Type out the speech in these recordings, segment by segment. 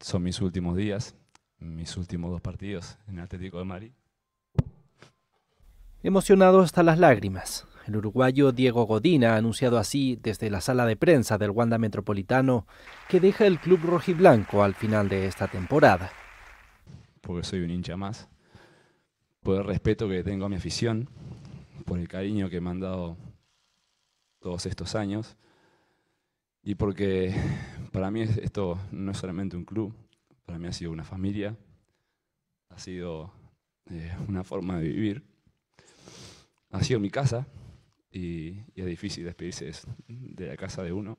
son mis últimos días, mis últimos dos partidos en Atlético de Madrid. Emocionado hasta las lágrimas, el uruguayo Diego Godina ha anunciado así desde la sala de prensa del Wanda Metropolitano que deja el club rojiblanco al final de esta temporada. Porque soy un hincha más, por el respeto que tengo a mi afición, por el cariño que me han dado todos estos años y porque para mí esto no es solamente un club, para mí ha sido una familia, ha sido eh, una forma de vivir, ha sido mi casa y, es difícil despedirse de la casa de uno.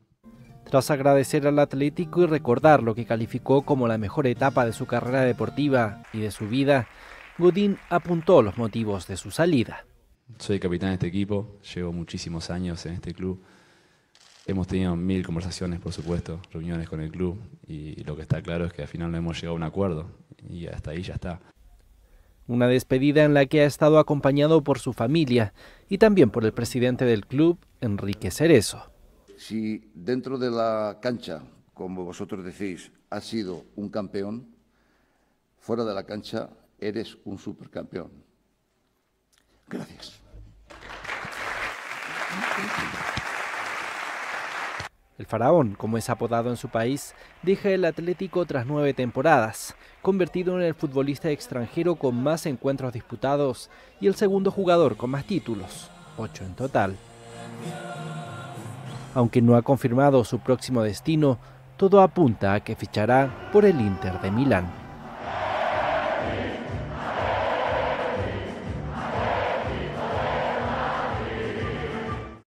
Tras agradecer al Atlético y recordar lo que calificó como la mejor etapa de su carrera deportiva y de su vida, Godín apuntó los motivos de su salida. Soy capitán de este equipo, llevo muchísimos años en este club, Hemos tenido mil conversaciones, por supuesto, reuniones con el club y lo que está claro es que al final no hemos llegado a un acuerdo y hasta ahí ya está. Una despedida en la que ha estado acompañado por su familia y también por el presidente del club, Enrique Cerezo. Si dentro de la cancha, como vosotros decís, has sido un campeón, fuera de la cancha eres un supercampeón. Gracias. El faraón, como es apodado en su país, deja el Atlético tras nueve temporadas, convertido en el futbolista extranjero con más encuentros disputados y el segundo jugador con más títulos, ocho en total. Aunque no ha confirmado su próximo destino, todo apunta a que fichará por el Inter de Milán.